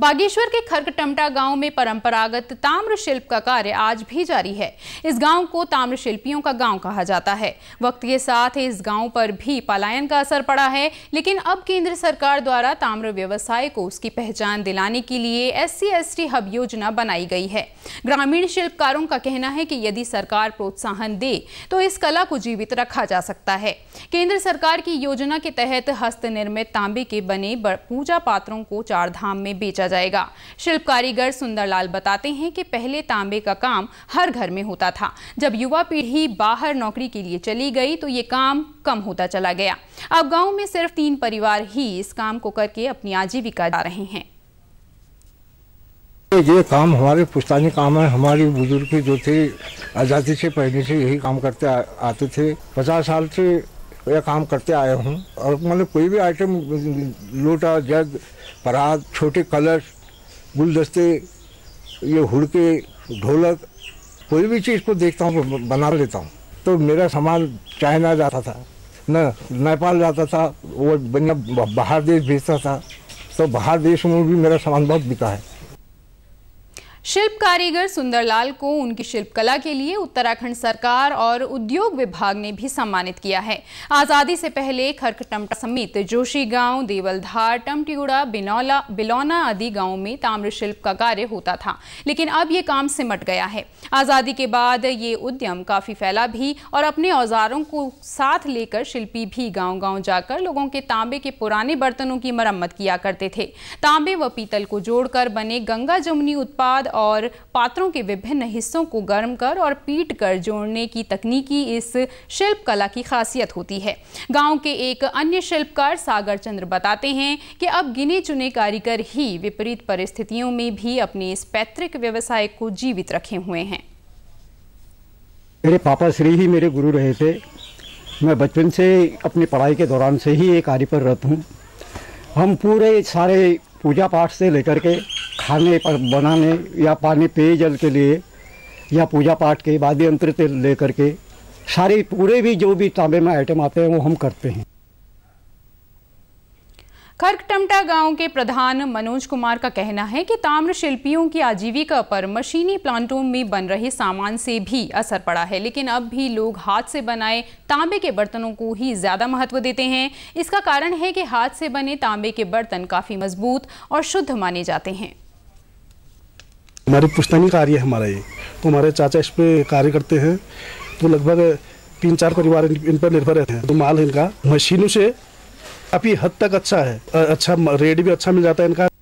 बागेश्वर के खरकटमटा गांव में परंपरागत ताम्र शिल्प का कार्य आज भी जारी है इस गांव को ताम्र शिल्पियों का गांव कहा जाता है वक्त के साथ इस गांव पर भी पलायन का असर पड़ा है लेकिन अब केंद्र सरकार द्वारा ताम्र व्यवसाय को उसकी पहचान दिलाने के लिए एस सी हब योजना बनाई गई है ग्रामीण शिल्पकारों का कहना है कि यदि सरकार प्रोत्साहन दे तो इस कला को जीवित रखा जा सकता है केंद्र सरकार की योजना के तहत हस्त निर्मित तांबे के बने पूजा पात्रों को चारधाम में बेचा जाएगा शिल्प कारीगर सुंदरलाल बताते हैं कि पहले तांबे का काम हर घर में होता था जब युवा पीढ़ी बाहर नौकरी के लिए चली गई तो ये काम कम होता चला गया अब गाँव में सिर्फ तीन परिवार ही इस काम को करके अपनी आजीविका जा रहे हैं ये काम हमारे पुस्तानी काम है हमारे बुजुर्ग जो थे आज़ादी से पहले से यही काम करते आ, आते थे पचास साल से यह काम करते आया हूँ और मतलब कोई भी आइटम लोटा जग परात छोटे कलश गुलदस्ते ये हुड़के ढोलक कोई भी चीज़ को देखता हूँ बना लेता हूँ तो मेरा सामान चाइना जाता था न नेपाल जाता था वो बाहर देश भेजता था तो बाहर देश में भी मेरा सामान बहुत बिका है शिल्प कारीगर सुंदरलाल को उनकी शिल्पकला के लिए उत्तराखंड सरकार और उद्योग विभाग ने भी सम्मानित किया है आज़ादी से पहले खरकटमटा समेत जोशी गांव देवलधार टमटीगुड़ा बिनौला बिलौना आदि गांवों में शिल्प का कार्य होता था लेकिन अब ये काम सिमट गया है आज़ादी के बाद ये उद्यम काफ़ी फैला भी और अपने औजारों को साथ लेकर शिल्पी भी गाँव गाँव जाकर लोगों के तांबे के पुराने बर्तनों की मरम्मत किया करते थे तांबे व पीतल को जोड़कर बने गंगा जमुनी उत्पाद और पात्रों के विभिन्न हिस्सों को गर्म कर और पीट कर जोड़ने की तकनीकी इस शिल्प कला की खासियत होती है गांव के एक अन्य शिल्पकार सागर चंद्र बताते हैं कि अब गिने चुने कारीगर ही विपरीत परिस्थितियों में भी अपने इस पैतृक व्यवसाय को जीवित रखे हुए हैं मेरे पापा श्री ही मेरे गुरु रहे थे मैं बचपन से अपनी पढ़ाई के दौरान से ही एक कार्य पर रहता हूँ हम पूरे सारे पूजा पाठ से लेकर के खाने पर बनाने या पानी पेयजल के लिए या पूजा पाठ के वाद्य यंत्र लेकर के सारे पूरे भी जो भी तांबे में आइटम आते हैं वो हम करते हैं खर्कटमटा गांव के प्रधान मनोज कुमार का कहना है कि ताम्र शिल्पियों की आजीविका पर मशीनी प्लांटों में बन रहे सामान से भी असर पड़ा है लेकिन अब भी लोग हाथ से बनाए तांबे के बर्तनों को ही ज़्यादा महत्व देते हैं इसका कारण है कि हाथ से बने तांबे के बर्तन काफ़ी मजबूत और शुद्ध माने जाते हैं हमारी पुश्तैनी कार्य है हमारा ये तो हमारे चाचा इस पर कार्य करते हैं तो लगभग तीन चार परिवार इन पर निर्भर रहते हैं तो माल इनका मशीनों से अभी हद तक अच्छा है अच्छा रेट भी अच्छा मिल जाता है इनका